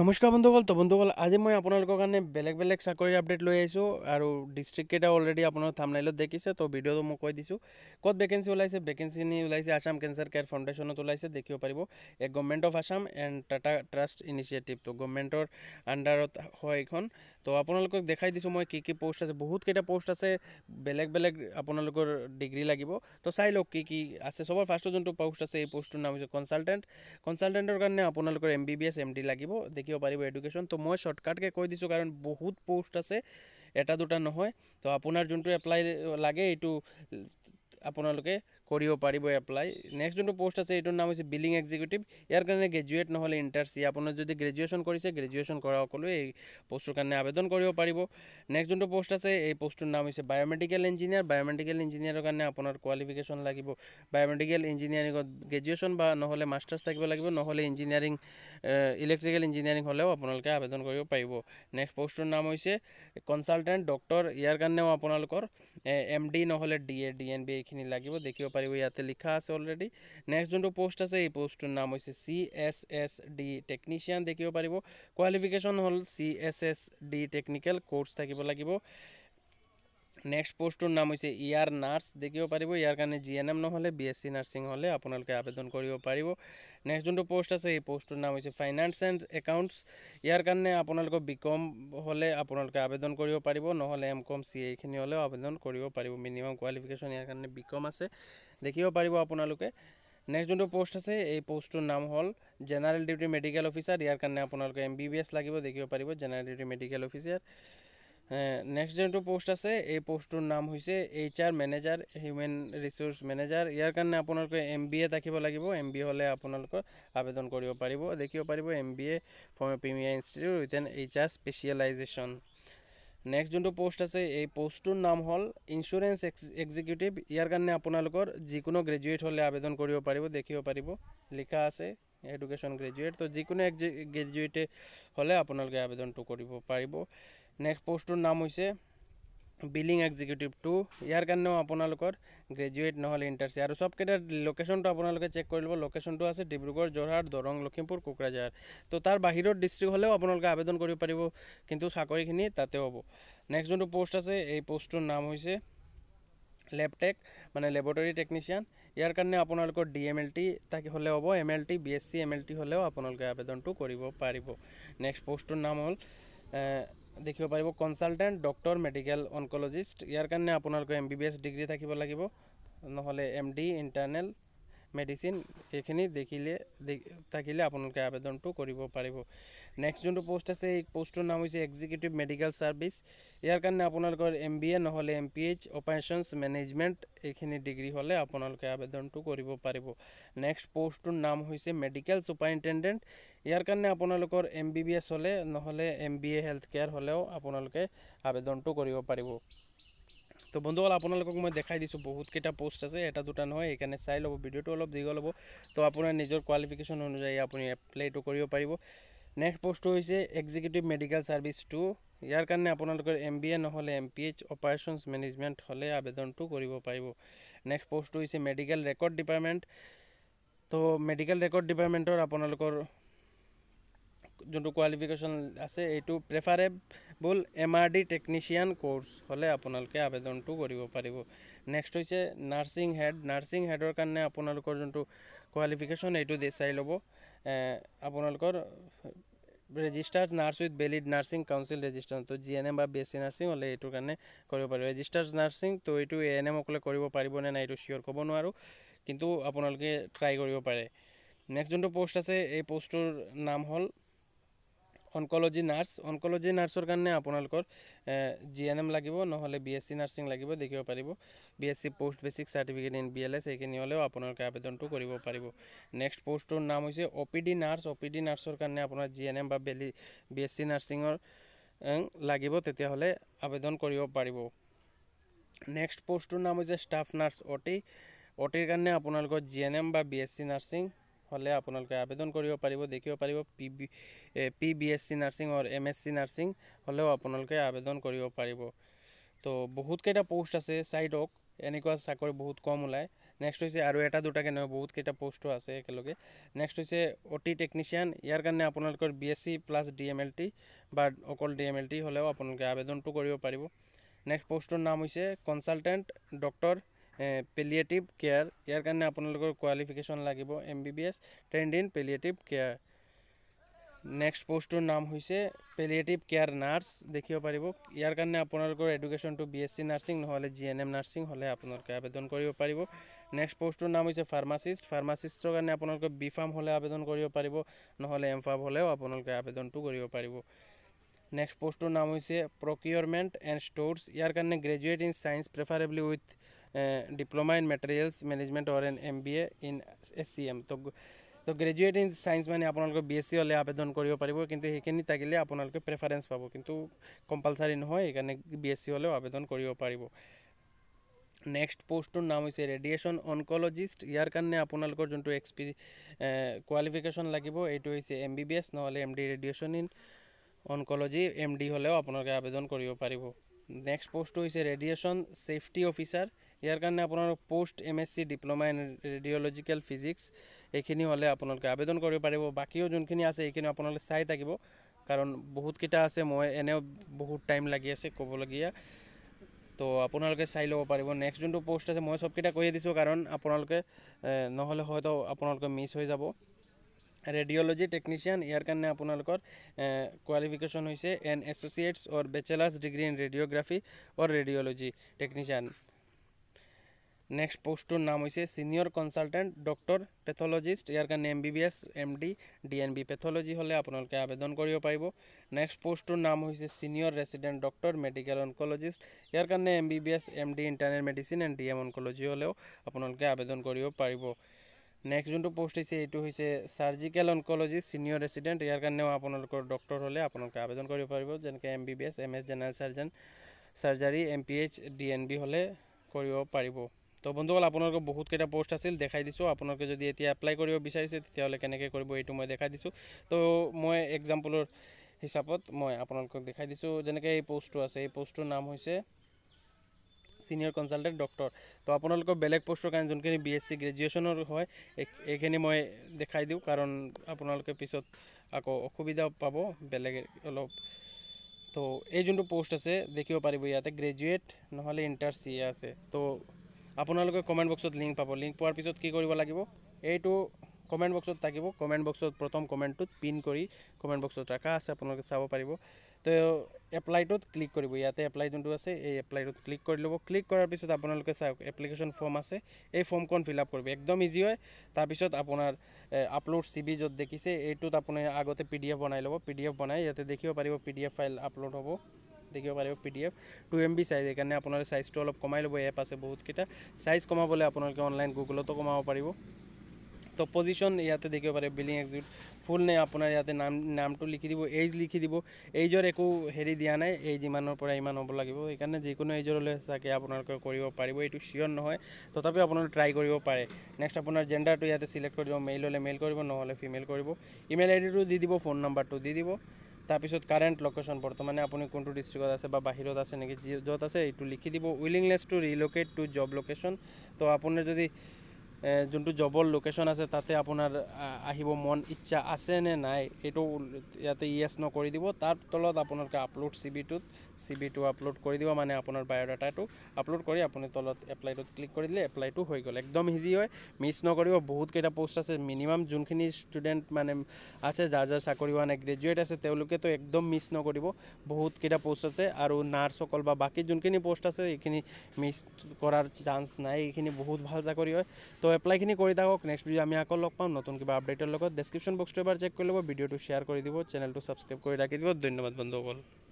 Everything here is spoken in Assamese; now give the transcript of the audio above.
নমস্কাৰ বন্ধুসকল তবন্ধুসকল আজি মই আপোনালোকৰ কাৰণে বেলেগ বেলেগ চাকৰিৰ আপডেট লৈ আহিছোঁ আৰু ডিষ্ট্ৰিক্টকেইটা অলৰেডি আপোনাৰ থামনাইলত দেখিছে তো ভিডিঅ'টো মই কৈ দিছোঁ ক'ত ভেকেঞ্চি ওলাইছে ভেকেঞ্চিখিনি ওলাইছে আছাম কেঞ্চাৰ কেয়াৰ ফাউণ্ডেশ্যনত ওলাইছে দেখিব পাৰিব a government of Assam and Tata trust initiative তো গভমেণ্টৰ আণ্ডাৰত হয় এইখন তো আপোনালোকক দেখাই দিছোঁ মই কি কি পোষ্ট আছে বহুতকেইটা পোষ্ট আছে বেলেগ বেলেগ আপোনালোকৰ ডিগ্ৰী লাগিব তো চাই লওক কি কি আছে চবৰ ফাৰ্ষ্টৰ যোনটো পোষ্ট আছে এই পোষ্টটোৰ নাম হৈছে কনচালটেণ্ট কনচালটেণ্টৰ কাৰণে আপোনালোকৰ M B B S M D লাগিব দেখিব পাৰিব এডুকেশ্যন তো মই শ্বৰ্টকাটকৈ কৈ দিছোঁ কাৰণ বহুত পোষ্ট আছে এটা দুটা নহয় তো আপোনাৰ যোনটো এপ্লাই লাগে এইটো আপোনালোকে কৰিব পাৰিব এপ্লাই নেক্সট যোনটো পষ্ট আছে এইটোৰ নাম হৈছে বিলিং এক্সিকিউটিভ ইয়াৰ কাৰণে গ্ৰেজুৱেট নহ'লে ইণ্টাৰ্ছ আপোনাৰ যদি গ্ৰেজুৱেশ্যন কৰিছে গ্ৰেজুৱেশ্যন কৰা সকলোৱে এই পষ্টটোৰ কাৰণে আবেদন কৰিব পাৰিব নেক্সট যোনটো পষ্ট আছে এই পষ্টটোৰ নাম হৈছে বায়'মেডিকেল ইঞ্জিনিয়াৰ বায়'মেডিকেল ইঞ্জিনিয়াৰৰ কাৰণে আপোনাৰ কোৱালিফিকেশ্যন লাগিব বায়'মেডিকেল ইঞ্জিনিয়াৰিঙত গ্ৰেজুৱেশ্যন বা নহ'লে মাষ্টাৰ্ছ থাকিব লাগিব নহ'লে ইঞ্জিনিয়াৰিং ইলেক্ট্ৰিকেল ইঞ্জিনিয়াৰিং হ'লেও আপোনালোকে আবেদন কৰিব পাৰিব নেক্সট পষ্টটোৰ নাম হৈছে কনচালটেণ্ট ডক্টৰ ইয়াৰ কাৰণেও আপোনালোকৰ এম ডি নহ'লে D A D N B এইখিনি লাগিব দেখিব পাৰিব পাৰিব ইয়াতে লিখা আছে অলৰেডি নেক্সট যোনটো পোষ্ট আছে এই পোষ্টটোৰ নাম হৈছে C S S D technician দেখিব পাৰিব কোৱালিফিকেশ্যন হ'ল C S S D technical course থাকিব লাগিব নেক্সট পোষ্টটোৰ নাম হৈছে ইয়াৰ নাৰ্ছ দেখিব পাৰিব ইয়াৰ e কাৰণে জি এন এম নহ'লে বি এছ চি নাৰ্ছিং হ'লে আপোনালোকে আবেদন কৰিব পাৰিব নেক্সট যোনটো পোষ্ট আছে এই পোষ্টটোৰ নাম হৈছে ফাইনেন্স এণ্ড একাউণ্টছ ইয়াৰ কাৰণে আপোনালোকৰ বি কম হ'লে আপোনালোকে আবেদন কৰিব পাৰিব নহ'লে এম কম চি এইখিনি হ'লেও আবেদন কৰিব পাৰিব মিনিমাম কোৱালিফিকেশ্যন ইয়াৰ কাৰণে বি কম আছে দেখিব পাৰিব আপোনালোকে নেক্সট যোনটো পোষ্ট আছে এই পোষ্টটোৰ নাম হ'ল জেনেৰেল ডিউটি মেডিকেল অফিচাৰ ইয়াৰ কাৰণে আপোনালোকে এম বি বি এছ লাগিব দেখিব পাৰিব general duty medical officer next যোনটো পোষ্ট আছে এই পোষ্টটোৰ নাম হৈছে H R manager human resource manager ইয়াৰ কাৰণে আপোনালোকে এম বি এ থাকিব লাগিব এম বি হ'লে আপোনালোকে আবেদন কৰিব পাৰিব দেখিব পাৰিব M B A for premier institute with N H R specialisation next যোনটো পোষ্ট আছে এই পোষ্টটোৰ নাম হ'ল ইঞ্চুৰেঞ্চ এক্সিকিউটিভ ইয়াৰ কাৰণে আপোনালোকৰ যিকোনো গ্ৰেজুৱেট হ'লে আবেদন কৰিব পাৰিব দেখিব পাৰিব লিখা আছে এডুকেশ্যন গ্ৰেজুৱেট তো যিকোনো গ্ৰেজুৱেটে হ'লে আপোনালোকে আবেদনটো কৰিব পাৰিব নেক্সট পোষ্টটোৰ নাম হৈছে বিলিং টু ইয়াৰ কাৰণেও আপোনালোকৰ গ্ৰেজুৱেট নহ'লে ইণ্টাৰ্চি আৰু চবকেইটা লোকেশ্যনটো আপোনালোকে চেক কৰি ল'ব লোকেশ্যনটো আছে ডিব্ৰুগড় যোৰহাট দৰং লখিমপুৰ কোকৰাঝাৰ তো তাৰ বাহিৰৰ ডিষ্ট্ৰিক হ'লেও আপোনালোকে আবেদন কৰিব পাৰিব কিন্তু চাকৰিখিনি তাতে হ'ব নেক্সট যোনটো পোষ্ট আছে এই পোষ্টটোৰ নাম হৈছে লেপটেক মানে লেবৰেটৰী টেকনিচিয়ান ইয়াৰ কাৰণে আপোনালোকৰ ডি এম এল টি তাকে হ'লে হ'ব M L T B S C M L T হ'লেও আপোনালোকে আবেদনটো কৰিব পাৰিব নেক্সট পোষ্টটোৰ নাম হ'ল দেখিব পাৰিব কনচালটেণ্ট ডক্টৰ মেডিকেল অনকলজিষ্ট ইয়াৰ কাৰণে আপোনালোকে M B B S degree থাকিব লাগিব নহ'লে এম ডি ইণ্টাৰনেল মেডিসিন এইখিনি দেখিলে থাকিলে আপোনালোকে আবেদনটো কৰিব পাৰিব নেক্সট যোনটো পোষ্ট আছে এই পোষ্টটোৰ নাম হৈছে এক্সিকিউটিভ মেডিকেল চাৰ্ভিছ ইয়াৰ কাৰণে আপোনালোকৰ এম বি এ নহ'লে M P H operations management এইখিনি ডিগ্ৰী হ'লে আপোনালোকে আবেদনটো কৰিব পাৰিব নেক্সট পোষ্টটোৰ নাম হৈছে মেডিকেল ছুপাৰিণ্টেণ্ডেণ্ট ইয়াৰ কাৰণে আপোনালোকৰ এম বি বি এছ হ'লে নহ'লে M B A health care হ'লেও আপোনালোকে আবেদনটো কৰিব পাৰিব তো বন্ধুসকল আপোনালোকক মই দেখাই দিছোঁ বহুতকেইটা পোষ্ট আছে এটা দুটা নহয় সেইকাৰণে চাই ল'ব ভিডিঅ'টো অলপ দীঘল হ'ব তো আপোনাৰ নিজৰ কোৱালিফিকেশ্যন অনুযায়ী আপুনি এপ্লাইটো কৰিব পাৰিব নেক্সট পোষ্টটো হৈছে এক্সিকিউটিভ মেডিকেল ছাৰ্ভিচ টু ইয়াৰ কাৰণে আপোনালোকৰ এম বি এ নহ'লে M P H operations management হ'লে আবেদনটো কৰিব পাৰিব নেক্সট পোষ্টটো হৈছে মেডিকেল ৰেকৰ্ড ডিপাৰ্টমেণ্ট তো মেডিকেল ৰেকৰ্ড ডিপাৰ্টমেণ্টৰ আপোনালোকৰ যোনটো কোৱালিফিকেশ্যন আছে এইটো preferable M R D technician course হ'লে আপোনালোকে আবেদনটো কৰিব পাৰিব নেক্সট হৈছে নাৰ্ছিং হেড নাৰ্ছিং হেডৰ কাৰণে আপোনালোকৰ যোনটো কোৱালিফিকেশ্যন এইটো চাই ল'ব আপোনালোকৰ registered nurse with valid nursing council register ত' জি এন এম বা বি এছ চি নাৰ্ছিং হ'লে এইটোৰ কাৰণে কৰিব পাৰিব ৰেজিষ্টাৰ্ড নাৰ্ছিং ত' এইটো এ এন এমসকলে কৰিব পাৰিবনে নাই এইটো চিয়'ৰ ক'ব নোৱাৰোঁ কিন্তু আপোনালোকে ট্ৰাই কৰিব পাৰে নেক্সট যোনটো পোষ্ট আছে এই পোষ্টটোৰ নাম হ'ল অনকলজি নাৰ্ছ অনকলজি নাৰ্ছৰ কাৰণে আপোনালোকৰ জি এন এম লাগিব নহ'লে বি এছ চি নাৰ্ছিং লাগিব দেখিব পাৰিব B S C post basic certificate in B L S সেইখিনি হ'লেও আপোনালোকে আবেদনটো কৰিব পাৰিব নেক্সট পষ্টটোৰ নাম হৈছে O' P D nurse O' P D নাৰ্ছৰ কাৰণে আপোনাৰ জি এন এম বা বেলি বি এছ চি নাৰ্ছিঙৰ লাগিব তেতিয়াহ'লে আবেদন কৰিব পাৰিব নেক্সট পষ্টটোৰ নাম হৈছে staff nurse O' T O' টিৰ কাৰণে আপোনালোকৰ জি এন এম বা বি এছ চি নাৰ্ছিং হ'লে আপোনালোকে আবেদন কৰিব পাৰিব দেখিব পাৰিব P B P B S C nursing or M S C nursing হ'লেও আপোনালোকে আবেদন কৰিব পাৰিব তো বহুতকেইটা পোষ্ট আছে চাইডক এনেকুৱা চাকৰি বহুত কম ওলায় নেক্সট হৈছে আৰু এটা দুটাকৈ নহয় বহুতকেইটা পোষ্টো আছে একেলগে নেক্সট হৈছে অ' টি টেকনিচিয়ান ইয়াৰ কাৰণে আপোনালোকৰ B S C plus D M L T বা অকল ডি এম এল টি হ'লেও আপোনালোকে আবেদনটো কৰিব পাৰিব নেক্সট পোষ্টৰ নাম হৈছে কনচালটেণ্ট ডক্টৰ পেলিয়েটিভ কেয়াৰ ইয়াৰ কাৰণে আপোনালোকৰ কোৱালিফিকেশ্যন লাগিব M B B S trained in palliative care next পষ্টটোৰ নাম হৈছে পেলিয়েটিভ কেয়াৰ নাৰ্ছ দেখিব পাৰিব ইয়াৰ কাৰণে আপোনালোকৰ এডুকেশ্যনটো বি এছ চি নাৰ্ছিং নহ'লে জি এন এম নাৰ্ছিং হ'লে আপোনালোকে আবেদন কৰিব পাৰিব নেক্সট পষ্টটোৰ নাম হৈছে ফাৰ্মাচিষ্ট ফাৰ্মাচিষ্টৰ কাৰণে আপোনালোকে বি ফাৰ্ম হ'লে আবেদন কৰিব পাৰিব নহ'লে এম ফাৰ্ম হ'লেও আপোনালোকে আবেদনটো কৰিব পাৰিব নেক্সট পষ্টটোৰ নাম হৈছে প্ৰকিয়ৰমেণ্ট এণ্ড ষ্ট'ৰ্ছ ইয়াৰ কাৰণে graduate in science preferably with diploma in materials management और an M B A in S C M तो তো গ্ৰেজুৱেট ইন চাইন্স মানে আপোনালোকে বি এছ চি হ'লে আবেদন কৰিব পাৰিব কিন্তু সেইখিনি থাকিলে আপোনালোকে প্ৰেফাৰেঞ্চ পাব কিন্তু কম্পালচৰী নহয় সেইকাৰণে বি এছ চি হ'লেও আবেদন কৰিব পাৰিব নেক্সট পষ্টটোৰ নাম হৈছে ৰেডিয়েশ্যন অনকলজিষ্ট ইয়াৰ কাৰণে আপোনালোকৰ যোনটো এক্সপিৰি কোৱালিফিকেশ্যন লাগিব এইটো হৈছে এম বি বি এছ নহ'লে M D radiation in oncology M D হ'লেও আপোনালোকে আবেদন কৰিব পাৰিব নেক্সট পষ্টটো হৈছে ৰেডিয়েশ্যন ছেফটি অফিচাৰ ইয়াৰ কাৰণে আপোনালোক post M S C diploma in radiological physics এইখিনি হ'লে আপোনালোকে আবেদন কৰিব পাৰিব বাকীও যোনখিনি আছে এইখিনি আপোনালোকে চাই থাকিব কাৰণ বহুতকেইটা আছে মই এনেও বহুত টাইম লাগি আছে ক'বলগীয়া তো আপোনালোকে চাই ল'ব পাৰিব নেক্সট যোনটো পোষ্ট আছে মই চবকেইটা কৈয়ে দিছোঁ কাৰণ আপোনালোকে নহ'লে হয়তো আপোনালোকে মিছ হৈ যাব ৰেডিঅ'লজি টেকনিচিয়ান ইয়াৰ কাৰণে আপোনালোকৰ কোৱালিফিকেশ্যন হৈছে an associates or bachelors degree in radiography or radiology technician next পোষ্টটোৰ নাম হৈছে ছিনিয়ৰ কনচালটেণ্ট ডক্টৰ পেথলজিষ্ট ইয়াৰ কাৰণে M B B S M D D N B pathology হ'লে আপোনালোকে আবেদন কৰিব পাৰিব নেক্সট পোষ্টটোৰ নাম হৈছে senior resident doctor medical oncologist ইয়াৰ কাৰণে M B B S M D internal medicine and D M oncology হ'লেও আপোনালোকে আবেদন কৰিব পাৰিব নেক্সট যোনটো পোষ্ট হৈছে এইটো হৈছে চাৰ্জিকেল অনকলজিষ্ট ছিনিয়ৰ ৰেচিডেণ্ট ইয়াৰ কাৰণেও আপোনালোকৰ ডক্টৰ হ'লে আপোনালোকে আবেদন কৰিব পাৰিব যেনেকৈ M B B S M S general surgeon surgery M P H D N B হ'লে কৰিব পাৰিব তো বন্ধুসকল আপোনালোকে বহুত কেইটা পোষ্ট আছিল দেখাই দিছোঁ আপোনালোকে যদি এতিয়া এপ্লাই কৰিব বিচাৰিছে তেতিয়াহ'লে কেনেকৈ কৰিব এইটো মই দেখাই দিছোঁ তো মই এক্সাম্পলৰ হিচাপত মই আপোনালোকক দেখাই দিছোঁ যেনেকৈ এই পোষ্টটো আছে এই পোষ্টটোৰ নাম হৈছে ছিনিয়ৰ কনচালটেণ্ট ডক্টৰ তো আপোনালোকৰ বেলেগ পোষ্টৰ কাৰণে যোনখিনি বি এছ চি গ্ৰেজুৱেশ্যনৰ হয় এইখিনি মই দেখাই দিওঁ কাৰণ আপোনালোকে পিছত আকৌ অসুবিধা পাব বেলেগ অলপ তো এই যোনটো পোষ্ট আছে দেখিব পাৰিব ইয়াতে গ্ৰেজুৱেট নহ'লে ইণ্টাৰ চি আছে তো আপোনালোকে কমেণ্ট বক্সত লিংক পাব লিংক পোৱাৰ পিছত কি কৰিব লাগিব এইটো কমেণ্ট বক্সত থাকিব কমেণ্ট বক্সত প্ৰথম কমেণ্টটোত পিন কৰি কমেণ্ট বক্সত ৰখা আছে আপোনালোকে চাব পাৰিব তো এপ্লাইটোত ক্লিক কৰিব ইয়াতে এপ্লাই যোনটো আছে এই এপ্লাইটোত ক্লিক কৰি ল'ব ক্লিক কৰাৰ পিছত আপোনালোকে চাওক এপ্লিকেশ্যন ফৰ্ম আছে এই ফৰ্মখন ফিল আপ কৰিব একদম ইজি হয় তাৰপিছত আপোনাৰ আপলোড চি বি য'ত দেখিছে এইটোত আপুনি আগতে পি ডি এফ বনাই ল'ব পি ডি এফ বনাই ইয়াতে দেখিব পাৰিব P D F file upload হ'ব দেখিব পাৰিব P D F two M B size সেইকাৰণে আপোনালোকে চাইজটো অলপ কমাই ল'ব এপ আছে বহুতকেইটা চাইজ কমাবলৈ আপোনালোকে অনলাইন গুগলতো কমাব পাৰিব তো পজিশ্যন ইয়াতে দেখিব পাৰিব বিলিং এক্সিউট ফুল নেই আপোনাৰ ইয়াতে নাম নামটো লিখি দিব এইজ লিখি দিব এইজৰ একো হেৰি দিয়া নাই এইজ ইমানৰ পৰা ইমান হ'ব লাগিব সেইকাৰণে যিকোনো এইজৰলৈ চাগে আপোনালোকে কৰিব পাৰিব এইটো চিয়'ৰ নহয় তথাপিও আপোনালোকে ট্ৰাই কৰিব পাৰে নেক্সট আপোনাৰ জেণ্ডাৰটো ইয়াতে ছিলেক্ট কৰি দিব মেইল হ'লে মেইল কৰিব নহ'লে ফিমেইল কৰিব ইমেইল আই ডিটো দি দিব ফোন নম্বৰটো দি দিব তাৰপিছত কাৰেণ্ট লোকেশ্যন বৰ্তমানে আপুনি কোনটো ডিষ্ট্ৰিক্টত আছে বা বাহিৰত আছে নেকি যি য'ত আছে এইটো লিখি দিব willingness to relocate to job location তো আপোনাৰ যদি যোনটো জবৰ লোকেশ্যন আছে তাতে আপোনাৰ আহিব মন ইচ্ছা আছে নে নাই এইটো ইয়াতে ইয়েছ ন কৰি দিব তাৰ তলত আপোনালোকে আপলোড চি বিটোত চিভিটো আপলোড কৰি দিব মানে আপোনাৰ বায়'ডাটাটো আপলোড কৰি আপুনি তলত এপ্লাইটোত ক্লিক কৰি দিলে এপ্লাইটো হৈ গ'ল একদম ইজি হয় মিছ নকৰিব বহুতকেইটা পোষ্ট আছে মিনিমাম যোনখিনি ষ্টুডেণ্ট মানে আছে যাৰ যাৰ চাকৰি হোৱা নাই গ্ৰেজুৱেট আছে তেওঁলোকেতো একদম মিছ নকৰিব বহুতকেইটা পোষ্ট আছে আৰু নাৰ্ছসকল বা বাকী যোনখিনি পোষ্ট আছে এইখিনি মিছ কৰাৰ চান্স নাই এইখিনি বহুত ভাল চাকৰি হয় তো এপ্লাইখিনি কৰি থাকক নেক্সট ভিডিঅ' আমি আকৌ লগ পাম নতুন কিবা আপডেটৰ লগত ডেছক্ৰিপশ্যন বক্সটো এবাৰ চেক কৰি ল'ব ভিডিঅ'টো শ্বেয়াৰ কৰি দিব চেনেলটো ছাবস্ক্ৰাইব কৰি ৰাখি দিব ধন্যবাদ বন্ধুসকল